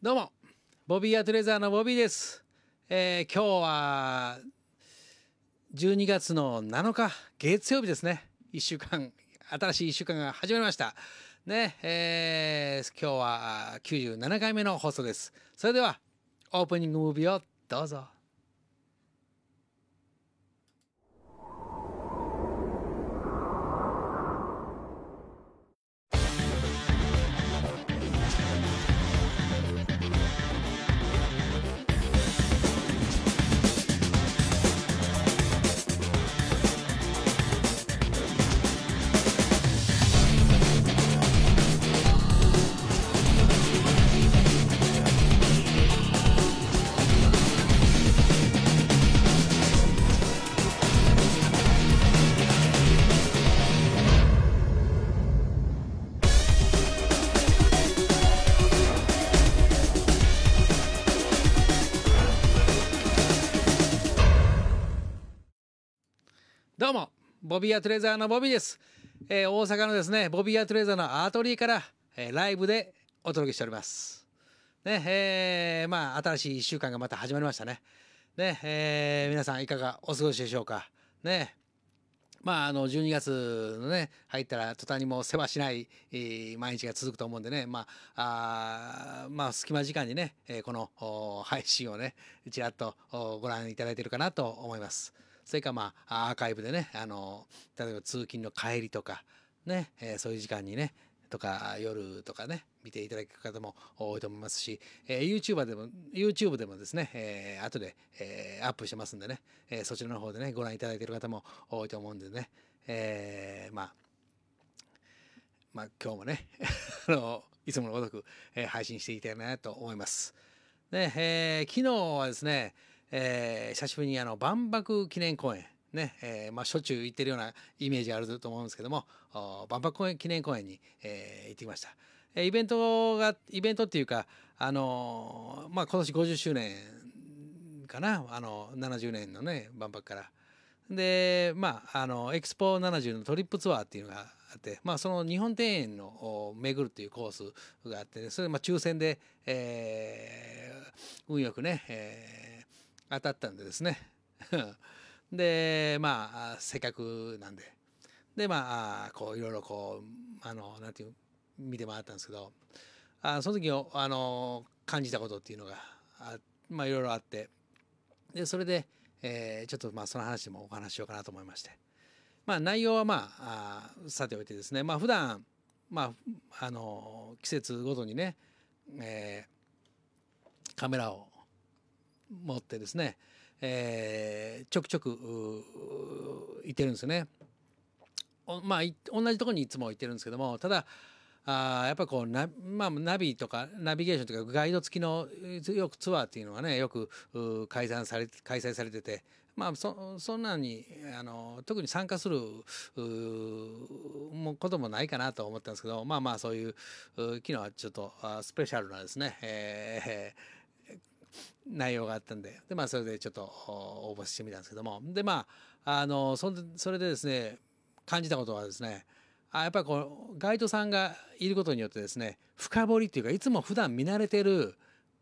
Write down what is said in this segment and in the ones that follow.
どうも、ボビーアトレザーのボビーです。えー、今日は、12月の7日、月曜日ですね。1週間、新しい1週間が始まりました。ね、えー、今日は97回目の放送です。それでは、オープニングムービーをどうぞ。ボビーアトレザーのボビーです。えー、大阪のですね、ボビーアトレザーのアートリーから、えー、ライブでお届けしております。ね、えー、まあ、新しい1週間がまた始まりましたね。ね、えー、皆さんいかがお過ごしでしょうか。ね、まあ、あの、12月のね、入ったら途端にもう世話しない、えー、毎日が続くと思うんでね、まあ、あまあ、隙間時間にね、えー、この配信をね、ちらっとご覧いただいているかなと思います。それかまあアーカイブでねあの例えば通勤の帰りとかね、えー、そういう時間にねとか夜とかね見ていただく方も多いと思いますし、えー、YouTuber でも YouTube でもですね、えー、後で、えー、アップしてますんでね、えー、そちらの方でねご覧いただいている方も多いと思うんでね、えー、まあまあ今日もね あのいつものごとく、えー、配信していきたいなと思います。ねえー、昨日はですねえー、久しぶりにあの万博記念公園ね、えー、まあしょっちゅう行ってるようなイメージあると思うんですけども万博公園記念公園に、えー、行ってきました。えイベントがイベントっていうかあのまあ今年50周年かなあの70年のね万博から。でまああのエクスポ70のトリップツアーっていうのがあって、まあ、その日本庭園の巡るっていうコースがあって、ね、それまあ抽選で、えー、運よくね、えー当たったんでですね でまあせっかくなんででまあこういろいろこうあのなんていう見て回ったんですけどあその時あの感じたことっていうのがあまあいろいろあってでそれで、えー、ちょっとまあその話でもお話しようかなと思いましてまあ内容はまああさておいてですねまあ普段まああの季節ごとにね、えー、カメラを持ってですね、えー、ちょくちょくいてるんですね。まあ同じとこにいつも行ってるんですけどもただあやっぱこうナ,、まあ、ナビとかナビゲーションとかガイド付きのよくツアーっていうのがねよく開催され開催されてて、まあ、そそんなにあの特に参加するもこともないかなと思ったんですけどまあまあそういう昨日はちょっとスペシャルなですね、えー内容があったんでで、まあ、それでちょっと応募してみたんですけどもでまああのそそれでですね感じたことはですねあやっぱりこうガイドさんがいることによってですね深掘りっていうかいつも普段見慣れてる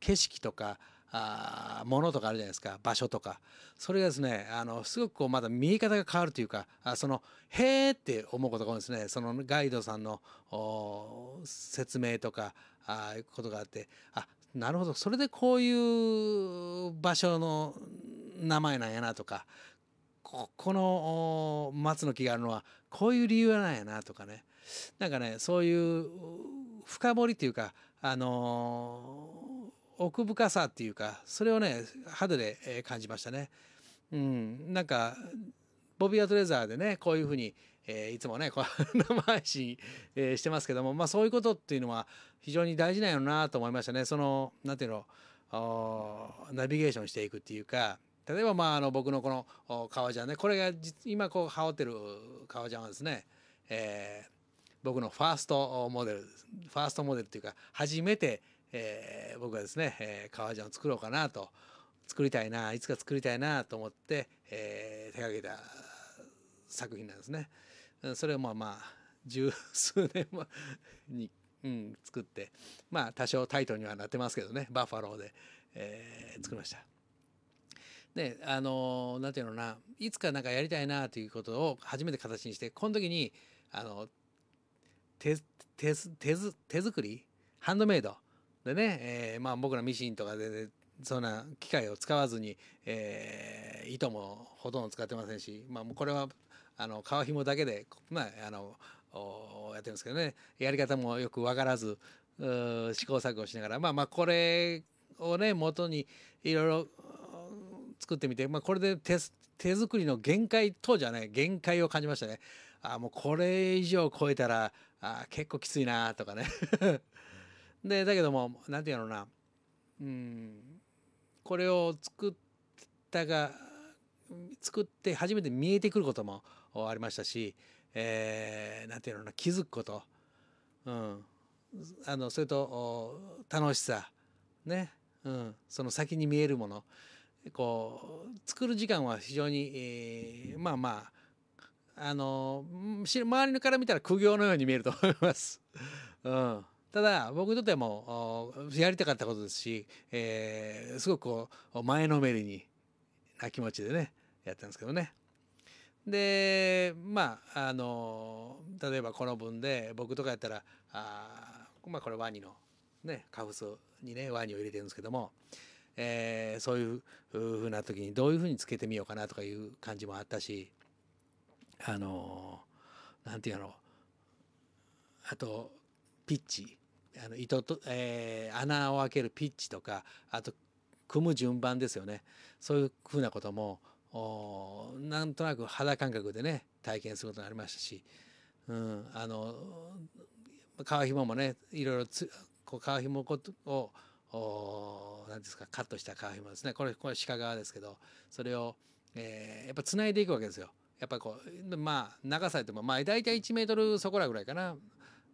景色とかあものとかあるじゃないですか場所とかそれがですねあのすごくこうまだ見え方が変わるというかあその「へえ」って思うことが多いですねそのガイドさんの説明とかあことがあってあなるほどそれでこういう場所の名前なんやなとかここの松の木があるのはこういう理由なんやなとかねなんかねそういう深掘りというかあのー、奥深さっていうかそれをね肌で感じましたね。うん、なんかボビー・アトレザーでねこういうふうにえー、いつもねこう生配信、えー、してますけども、まあ、そういうことっていうのは非常に大事なんやろなと思いましたねその何ていうのナビゲーションしていくっていうか例えば、まあ、あの僕のこの革ジャンねこれが今こう羽織ってる革ジャンはですね、えー、僕のファーストモデルファーストモデルっていうか初めて、えー、僕はですね、え革ジャンを作ろうかなと作りたいないつか作りたいなと思って、えー、手がけた作品なんですね。それをまあまあ十数年に、うん、作ってまあ多少タイトルにはなってますけどねバッファローで、えー、作りました。であの何て言うのないつかなんかやりたいなということを初めて形にしてこの時にあの手手手手作りハンドメイドでね、えー、まあ僕らミシンとかでそんな機械を使わずに、えー、糸もほとんど使ってませんし、まあ、これはあの革紐だけで、まあ、あのやってるんですけどねやり方もよく分からず試行錯誤しながらまあまあこれをね元にいろいろ作ってみて、まあ、これで手手作りの限界当時はね限界を感じましたねあもうこれ以上超えたらあ結構きついなとかね でだけども何て言うのなうんこれを作ったが作って初めて見えてくることもありましたし、えー、なんていうのかな気づくこと、うん、あのそれと楽しさね、うん、その先に見えるものこう作る時間は非常に、えー、まあまああの周りから見たら苦行のように見えると思います。うんただ僕にとってはもうやりたかったことですし、えー、すごくこう前のめりにな気持ちでねやったんですけどね。でまああの例えばこの文で僕とかやったらあ、まあ、これワニの、ね、カフスにねワニを入れてるんですけども、えー、そういうふうな時にどういうふうにつけてみようかなとかいう感じもあったしあのなんていうのあとピッチあの糸と、えー、穴を開けるピッチとかあと組む順番ですよねそういうふうなこともおなんとなく肌感覚でね体験することになりましたし、うん、あの皮ひももねいろいろつこう皮ひもをおなんですかカットした皮ひもですねこれこれ鹿革ですけどそれを、えー、やっぱつないでいくわけですよ。やっぱこうまあ長さでもまあ大体1メートルそこらぐらいかな、うん、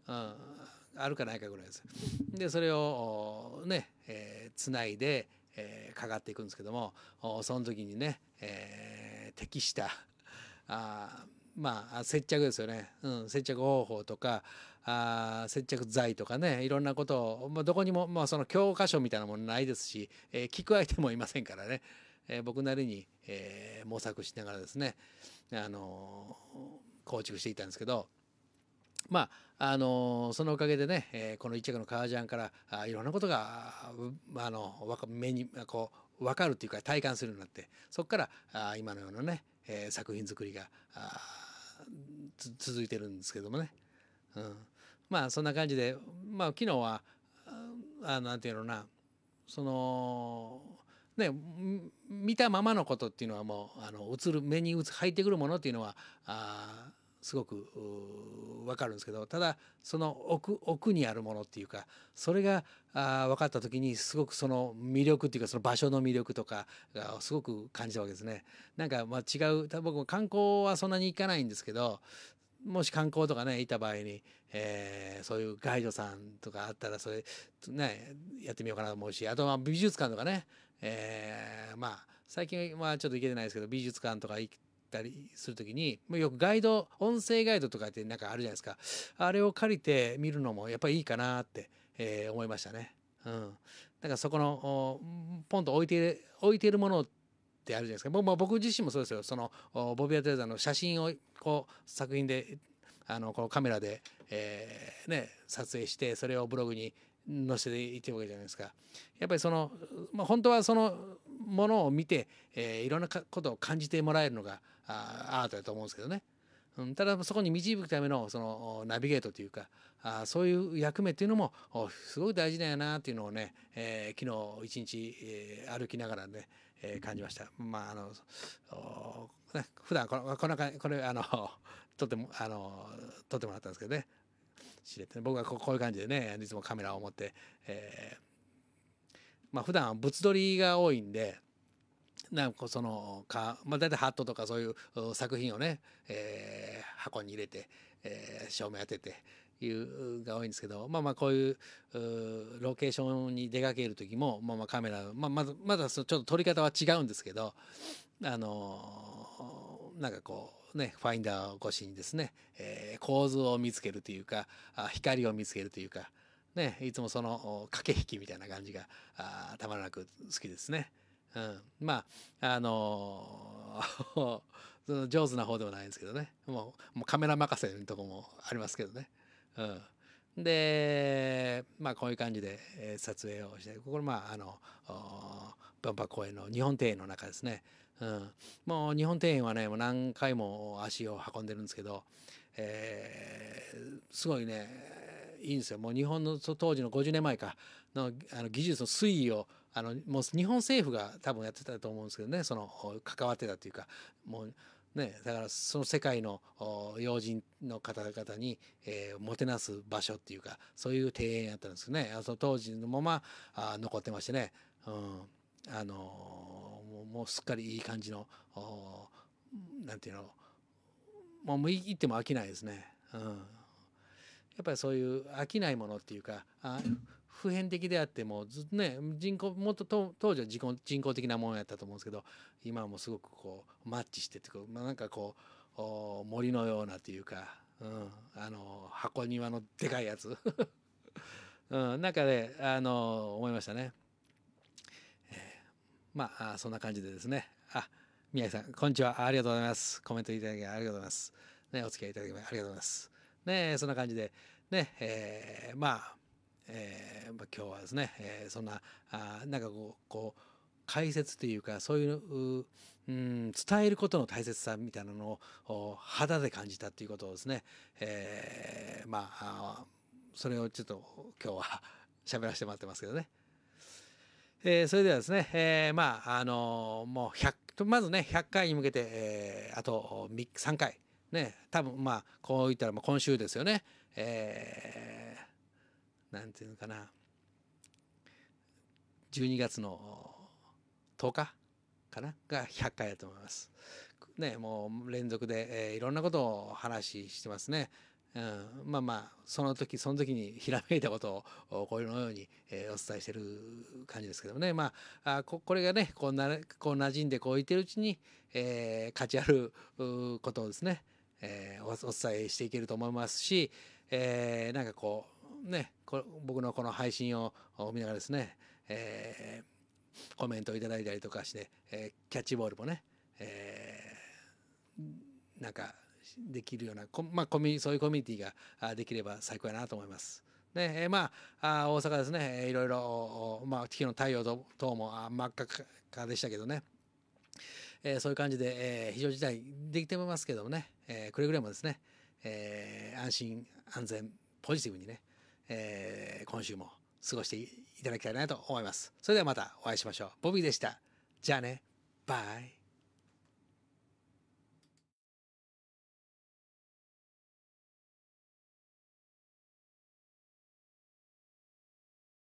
あるかないかぐらいです。でそれをねつな、えー、いでえー、かかっていくんですけどもその時にね、えー、適したあまあ接着ですよね、うん、接着方法とかあ接着剤とかねいろんなことを、まあ、どこにも、まあ、その教科書みたいなものないですし、えー、聞く相手もいませんからね、えー、僕なりに、えー、模索しながらですね、あの構築していたんですけど。まああのそのおかげでね、えー、この一着の革ジャンからあいろんなことがあの目にこう分かるというか体感するようになってそこからあ今のようなね、えー、作品作りが続いてるんですけどもね、うん、まあそんな感じで、まあ、昨日はあなんていうのなそのね、見たままのことっていうのはもうあの映る目に入ってくるものっていうのはあすごくわかるんですけどただその奥奥にあるものっていうかそれがあ分かった時にすごくその魅力っていうかその場所の魅力とかがすごく感じたわけですね。なんかまあ違う僕も観光はそんなに行かないんですけどもし観光とかね行った場合に、えー、そういうガイドさんとかあったらそれ、ね、やってみようかなと思うしあとま美術館とかね、えー、まあ最近はちょっと行けてないですけど美術館とか行って。ったりする時によくガイド音声ガイドとかってなんかあるじゃないですかあれを借りて見るのもやっぱりいいかなって、えー、思いましたね。うん、だからそこのポンと置いて置いているものってあるじゃないですか僕,、僕自身もそうですよそのボビア・テレザの写真をこう作品であのこのカメラで、えーね、撮影してそれをブログに載せていってるわけじゃないですか。やっぱりその、まあ、本当はそのものを見て、えー、いろんなことを感じてもらえるのがあアートだと思うんですけどね。うん、ただそこに導くためのそのナビゲートというかあそういう役目っていうのもすごい大事だよなっていうのをね、えー、昨日一日、えー、歩きながらね、えー、感じました。まああのお普段このこのこれあの 撮ってもあの撮ってもらったんですけどね知れて、僕はこういう感じでねいつもカメラを持って、えーまあ普段は物撮りが多いんでなんかそのか、まあ、大体ハットとかそういう作品をね、えー、箱に入れて、えー、照明当てていうが多いんですけどまあまあこういうロケーションに出かける時も、まあ、まあカメラ、まあ、まだまだちょっと撮り方は違うんですけどあのー、なんかこうねファインダー越しにですね、えー、構図を見つけるというか光を見つけるというか。ね、いつもその駆け引きみたいな感じがあたまらなく好きですね。うん、まああのー、その上手な方ではないんですけどねもうもうカメラ任せのとこもありますけどね。うん、でまあこういう感じで、え撮影をしてこれまああのバンパ公園の日本庭園の中ですね。うん、もう日本庭園はねもう何回も足を運んでるんですけど、えー、すごいねいいんですよもう日本の当時の50年前かのあの技術の推移をあのもう日本政府が多分やってたと思うんですけどねその関わってたというかもうねだからその世界の要人の方々に、えー、もてなす場所っていうかそういう庭園やったんですねその当時のままあ残ってましてね、うん、あのー、もうすっかりいい感じの何て言うのもう行っても飽きないですね。うんやっぱりそういう飽きないものっていうかあ普遍的であってもずっとね人口もっと当時は人人工的なものやったと思うんですけど今はもうすごくこうマッチしててまあ、なんかこうお森のようなというか、うん、あの箱庭のでかいやつ、うん、なんかねあの思いましたね。えー、まあそんな感じでですねあ宮城さんこんにちはありがとうございますコメントいただきありがとうございます、ね、お付き合いいただきありがとうございます。ねそんな感じでねえー、まあ、えー、まあ、今日はですね、えー、そんなあなんかこうこう解説というかそういううん伝えることの大切さみたいなのを肌で感じたということをですね、えー、まあそれをちょっと今日は喋らせてもらってますけどね。えー、それではですね、えー、まああのー、もう100まずね100回に向けて、えー、あと3回ね多分まあこう言ったら今週ですよねえー、なんていうのかな12月の10日かなが100回だと思います。ねもう連続で、えー、いろんなことを話してますね。うん、まあまあその時その時にひらめいたことをこうういのように、えー、お伝えしてる感じですけどもねまああここれがねこうなこう馴染んでこう言ってるうちに、えー、価値あることをですね、えー、お伝えしていけると思いますし、えー、なんかこうね僕のこの配信を見ながらですね、えー、コメントをいただいたりとかして、えー、キャッチボールもね、えー、なんかできるようなまあ、コミそういうコミュニティができれば最高やなと思います。ねえー、まあ大阪ですねいろいろ、まあ、月日の太陽等も真っ赤でしたけどねえー、そういう感じで、えー、非常事態できてますけどもね、えー、くれぐれもですね、えー、安心安全ポジティブにね、えー、今週も過ごしていただきたいなと思いますそれではまたお会いしましょうボビーでしたじゃあねバイ